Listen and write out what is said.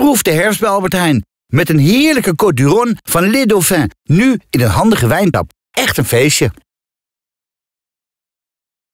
Proef de herfst bij Albert Met een heerlijke Côte van Le Dauphin. Nu in een handige wijntap. Echt een feestje.